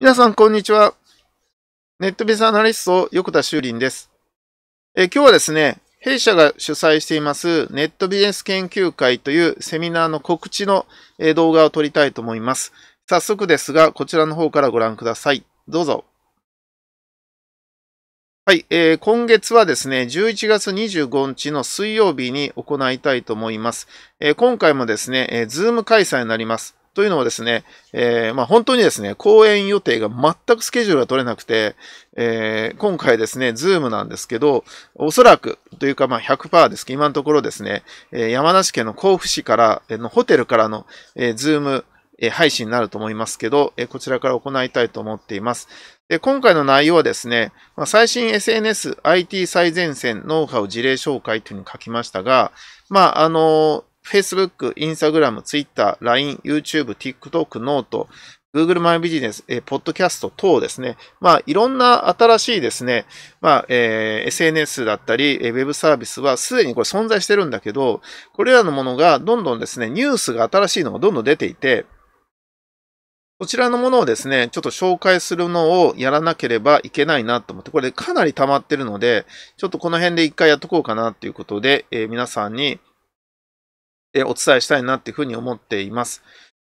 皆さん、こんにちは。ネットビズアナリスト、横田修林です。え今日はですね、弊社が主催していますネットビジネス研究会というセミナーの告知の動画を撮りたいと思います。早速ですが、こちらの方からご覧ください。どうぞ。はい、えー、今月はですね、11月25日の水曜日に行いたいと思います。えー、今回もですね、えズーム開催になります。というのはですね、えー、まあ、本当にですね、公演予定が全くスケジュールが取れなくて、えー、今回ですね、ズームなんですけど、おそらくというかまあ100%ですけど、今のところですね、え山梨県の甲府市からのホテルからの、えズーム配信になると思いますけど、こちらから行いたいと思っています。で今回の内容はですね、最新 SNS、IT 最前線、ノウハウ事例紹介というのに書きましたが、まあ、あの、Facebook、Instagram、Twitter、LINE、YouTube、TikTok、Note、Google マイビジネス、えー、ポッドキャスト等ですね。まあ、いろんな新しいですね、まあ、えー、SNS だったり、えー、ウェブサービスはすでにこれ存在してるんだけど、これらのものがどんどんですね、ニュースが新しいのがどんどん出ていて、こちらのものをですね、ちょっと紹介するのをやらなければいけないなと思って、これかなり溜まってるので、ちょっとこの辺で一回やっとこうかなということで、えー、皆さんにお伝えしたいなっていうふうに思っています。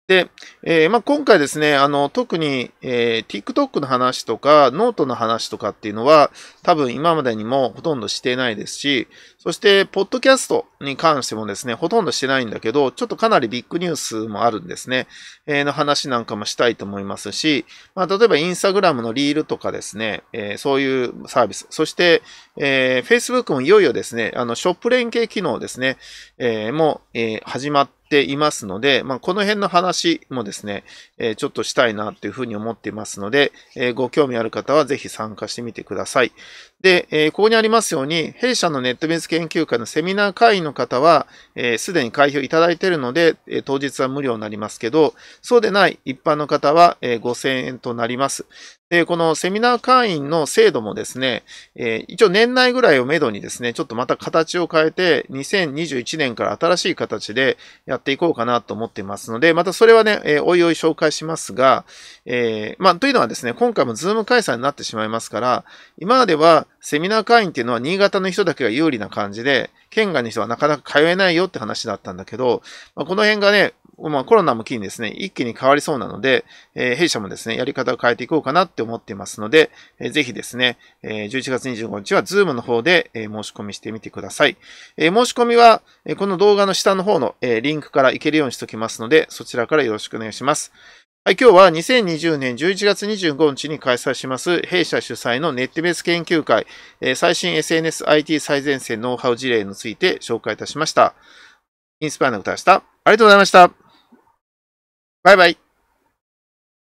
で、えー、まあ、今回ですね、あの、特に、えー、TikTok の話とか、ノートの話とかっていうのは、多分今までにもほとんどしてないですし、そして、ポッドキャストに関してもですね、ほとんどしてないんだけど、ちょっとかなりビッグニュースもあるんですね、えー、の話なんかもしたいと思いますし、まあ、例えばインスタグラムのリールとかですね、えそういうサービス、そして、え Facebook もいよいよですね、あの、ショップ連携機能ですね、えもえ始まって、ていますので、まあ、この辺の話もですね、えちょっとしたいなというふうに思っていますので、えご興味ある方はぜひ参加してみてください。で、えここにありますように、弊社のネットビジネス研究会のセミナー会員の方は、す、で、に会費をいただいているので、え当日は無料になりますけど、そうでない一般の方は、え5000円となります。で、このセミナー会員の制度もですね、え一応年内ぐらいをめどにですね、ちょっとまた形を変えて、2021年から新しい形でやっていこうかなと思っていますので、またそれはね、えおいおい紹介しますが、えまあ、というのはですね、今回もズーム開催になってしまいますから、今までは、セミナー会員っていうのは新潟の人だけが有利な感じで、県外の人はなかなか通えないよって話だったんだけど、まあ、この辺がね、まあ、コロナも機にですね、一気に変わりそうなので、えー、弊社もですね、やり方を変えていこうかなって思っていますので、えー、ぜひですね、えー、11月25日は Zoom の方で、え申し込みしてみてください。え申し込みは、えこの動画の下の方の、えリンクから行けるようにしておきますので、そちらからよろしくお願いします。はい、今日は2020年11月25日に開催します弊社主催のネットベース研究会、最新 SNSIT 最前線ノウハウ事例について紹介いたしました。インスパイアの歌でした。ありがとうございました。バイバイ。